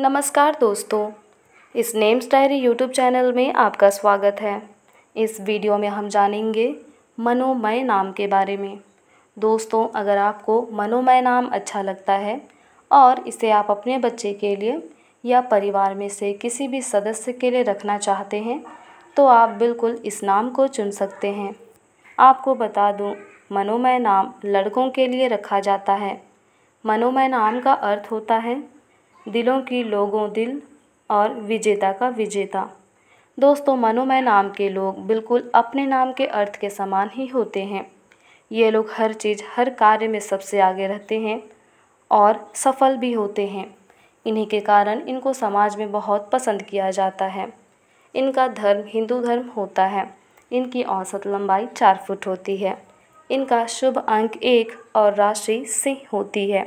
नमस्कार दोस्तों इस नेम्स डायरी यूट्यूब चैनल में आपका स्वागत है इस वीडियो में हम जानेंगे मनोमय नाम के बारे में दोस्तों अगर आपको मनोमय नाम अच्छा लगता है और इसे आप अपने बच्चे के लिए या परिवार में से किसी भी सदस्य के लिए रखना चाहते हैं तो आप बिल्कुल इस नाम को चुन सकते हैं आपको बता दूँ मनोमय नाम लड़कों के लिए रखा जाता है मनोमय नाम का अर्थ होता है दिलों की लोगों दिल और विजेता का विजेता दोस्तों मनोमय नाम के लोग बिल्कुल अपने नाम के अर्थ के समान ही होते हैं ये लोग हर चीज़ हर कार्य में सबसे आगे रहते हैं और सफल भी होते हैं इन्हीं के कारण इनको समाज में बहुत पसंद किया जाता है इनका धर्म हिंदू धर्म होता है इनकी औसत लंबाई चार फुट होती है इनका शुभ अंक एक और राशि सिंह होती है